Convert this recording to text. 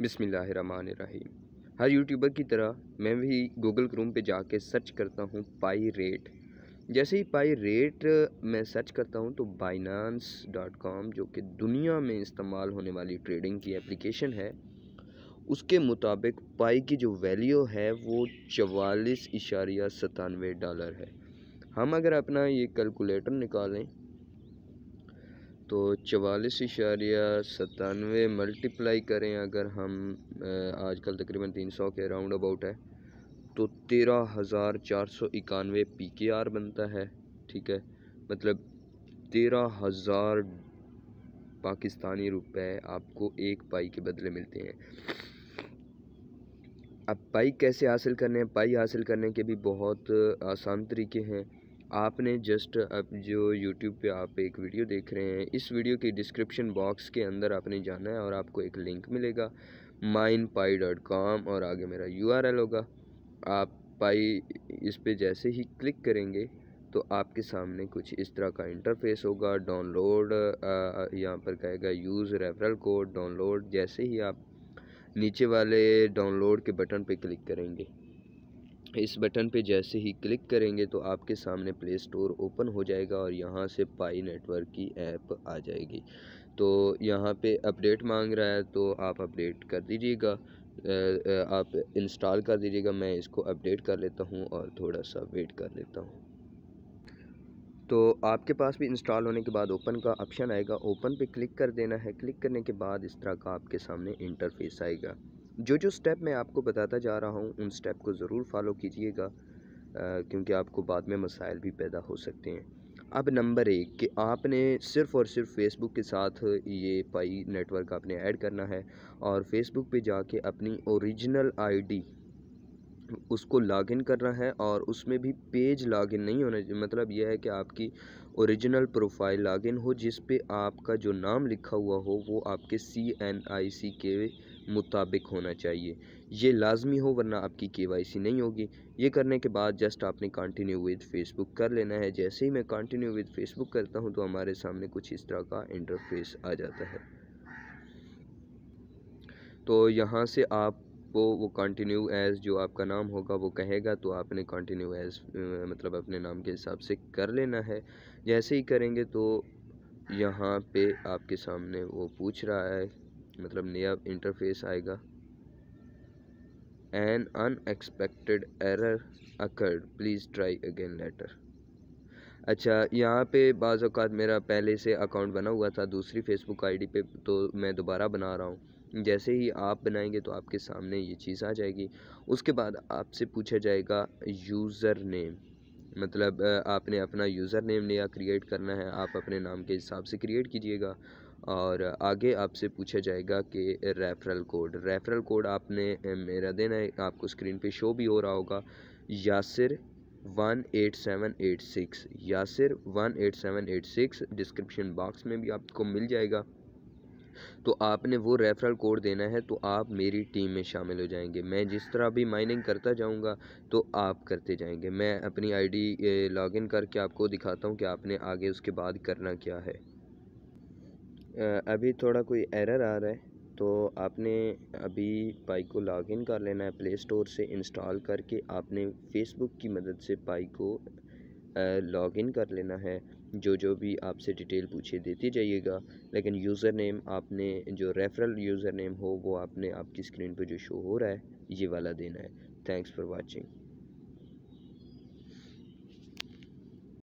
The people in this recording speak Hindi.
बिसमीम हर यूट्यूबर की तरह मैं भी गूगल क्रोम पे जाके सर्च करता हूँ पाई रेट जैसे ही पाई रेट मैं सर्च करता हूँ तो बाइनानस डॉट कॉम जो कि दुनिया में इस्तेमाल होने वाली ट्रेडिंग की एप्लीकेशन है उसके मुताबिक पाई की जो वैल्यू है वो चवालीस इशारिया सतानवे डॉलर है हम अगर अपना ये कैलकुलेटर निकालें तो चवालीस इशारिया सतानवे मल्टीप्लाई करें अगर हम आजकल तकरीबन तीन सौ के राउंड अबाउट है तो तेरह हज़ार चार सौ इक्यानवे पी के आर बनता है ठीक है मतलब तेरह हज़ार पाकिस्तानी रुपए आपको एक पाई के बदले मिलते हैं अब पाई कैसे हासिल करने हैं पाई हासिल करने के भी बहुत आसान तरीके हैं आपने जस्ट अब जो यूट्यूब पे आप एक वीडियो देख रहे हैं इस वीडियो के डिस्क्रिप्शन बॉक्स के अंदर आपने जाना है और आपको एक लिंक मिलेगा माइन पाई डॉट कॉम और आगे मेरा यू आर एल होगा आप पाई इस पर जैसे ही क्लिक करेंगे तो आपके सामने कुछ इस तरह का इंटरफेस होगा डाउनलोड यहाँ पर कहेगा यूज़ रेफरल कोड डाउनलोड जैसे ही आप नीचे वाले डाउनलोड के बटन पे क्लिक करेंगे इस बटन पे जैसे ही क्लिक करेंगे तो आपके सामने प्ले स्टोर ओपन हो जाएगा और यहाँ से पाई नेटवर्क की ऐप आ जाएगी तो यहाँ पे अपडेट मांग रहा है तो आप अपडेट कर दीजिएगा आप इंस्टॉल कर दीजिएगा मैं इसको अपडेट कर लेता हूँ और थोड़ा सा वेट कर लेता हूँ तो आपके पास भी इंस्टॉल होने के बाद ओपन का ऑप्शन आएगा ओपन पे क्लिक कर देना है क्लिक करने के बाद इस तरह का आपके सामने इंटरफेस आएगा जो जो स्टेप मैं आपको बताता जा रहा हूँ उन स्टेप को ज़रूर फॉलो कीजिएगा क्योंकि आपको बाद में मसाइल भी पैदा हो सकते हैं अब नंबर एक कि आपने सिर्फ़ और सिर्फ फेसबुक के साथ ये पाई नेटवर्क आपने ऐड करना है और फेसबुक पे जाके अपनी ओरिजिनल आईडी उसको लॉगिन करना है और उसमें भी पेज लॉगिन नहीं होना मतलब यह है कि आपकी ओरिजिनल प्रोफाइल लॉगिन हो जिस पे आपका जो नाम लिखा हुआ हो वो आपके सी एन आई सी के मुताबिक होना चाहिए ये लाजमी हो वरना आपकी के वाई सी नहीं होगी ये करने के बाद जस्ट आपने कंटिन्यू विद फेसबुक कर लेना है जैसे ही मैं कंटिन्यू विद फेसबुक करता हूँ तो हमारे सामने कुछ इस तरह का इंटरफेस आ जाता है तो यहाँ से आप वो वो कंटिन्यू एज़ जो आपका नाम होगा वो कहेगा तो आपने कंटिन्यू एज़ मतलब अपने नाम के हिसाब से कर लेना है जैसे ही करेंगे तो यहाँ पे आपके सामने वो पूछ रहा है मतलब नया इंटरफेस आएगा an unexpected error occurred please try again later अच्छा यहाँ पे बाज़ अवत मेरा पहले से अकाउंट बना हुआ था दूसरी फेसबुक आईडी पे तो मैं दोबारा बना रहा हूँ जैसे ही आप बनाएंगे तो आपके सामने ये चीज़ आ जाएगी उसके बाद आपसे पूछा जाएगा यूज़र नेम मतलब आपने अपना यूज़र नेम नया क्रिएट करना है आप अपने नाम के हिसाब से क्रिएट कीजिएगा और आगे आपसे पूछा जाएगा कि रेफ़रल कोड रेफ़रल कोड आपने मेरा देना है आपको स्क्रीन पे शो भी हो रहा होगा Yasir one eight seven eight six Yasir one eight seven eight six description box में भी आपको मिल जाएगा तो आपने वो रेफरल कोड देना है तो आप मेरी टीम में शामिल हो जाएंगे मैं जिस तरह भी माइनिंग करता जाऊंगा तो आप करते जाएंगे मैं अपनी आईडी लॉगिन करके आपको दिखाता हूँ कि आपने आगे उसके बाद करना क्या है अभी थोड़ा कोई एरर आ रहा है तो आपने अभी पाई को लॉगिन कर लेना है प्ले स्टोर से इंस्टॉल करके आपने फेसबुक की मदद से पाई को लॉगिन कर लेना है जो जो भी आपसे डिटेल पूछे देती जाइएगा लेकिन यूज़र नेम आपने जो रेफरल यूज़र नेम हो वो आपने आपकी स्क्रीन पे जो शो हो रहा है ये वाला देना है थैंक्स फॉर वाचिंग